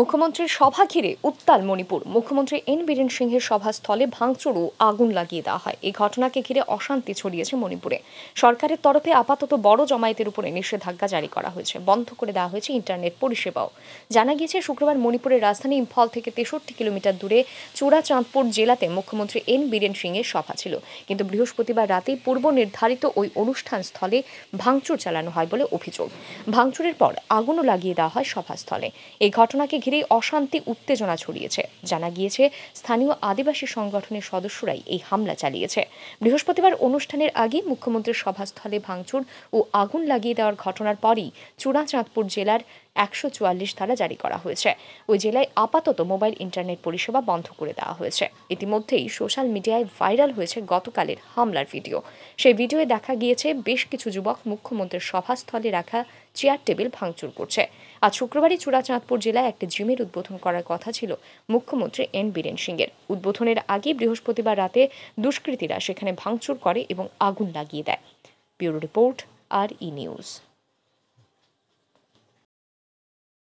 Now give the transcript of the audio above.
মুখ্যমন্ত্রীর সভা ঘিরে উত্তাল মণিপুর মুখ্যমন্ত্রী এন বীরেন সিংহের সভাস্থলে ভাঙচুর ও আগুন লাগিয়ে দেওয়া হয় এই ঘটনাকে ঘিরে অশান্তি ছড়িয়েছে মণিপুরে সরকারের তরফে আপাতত বড় জমায়েতের উপরে নিষেধাজ্ঞা জারি করা হয়েছে বন্ধ করে দেওয়া হয়েছে ইন্টারনেট পরিষেবাও জানা গিয়েছে শুক্রবার মণিপুরের রাজধানী ইম্ফল থেকে তেষট্টি কিলোমিটার দূরে চূড়াচাঁদপুর জেলাতে মুখ্যমন্ত্রী এন বীরেন সিংহের সভা ছিল কিন্তু বৃহস্পতিবার রাতেই পূর্ব নির্ধারিত ওই অনুষ্ঠান স্থলে ভাঙচুর চালানো হয় বলে অভিযোগ ভাঙচুরের পর আগুনও লাগিয়ে দেওয়া হয় সভাস্থলে এই ঘটনাকে ঘিরে অশান্তি উত্তেজনা ছড়িয়েছে জানা গিয়েছে স্থানীয় আদিবাসী সংগঠনের সদস্যরাই এই হামলা চালিয়েছে বৃহস্পতিবার অনুষ্ঠানের আগে মুখ্যমন্ত্রীর সভাস্থলে ভাঙচুর ও আগুন লাগিয়ে দেওয়ার ঘটনার পরই চূড়াচাঁদপুর জেলার একশো চুয়াল্লিশ ধারা জারি করা হয়েছে ওই জেলায় আপাতত মোবাইল ইন্টারনেট পরিষেবা বন্ধ করে দেওয়া হয়েছে ইতিমধ্যেই সোশ্যাল মিডিয়ায় ভাইরাল হয়েছে গতকালের হামলার ভিডিও সেই ভিডিওয়ে দেখা গিয়েছে বেশ কিছু যুবক মুখ্যমন্ত্রীর সভাস্থলে রাখা চেয়ার টেবিল ভাঙচুর করছে আজ শুক্রবারই চূড়াচাঁদপুর জেলায় একটি জিমের উদ্বোধন করার কথা ছিল মুখ্যমন্ত্রী এন বীরেন সিংয়ের উদ্বোধনের আগে বৃহস্পতিবার রাতে দুষ্কৃতীরা সেখানে ভাঙচুর করে এবং আগুন লাগিয়ে দেয় ব্যুরো রিপোর্ট আর ই নিউজ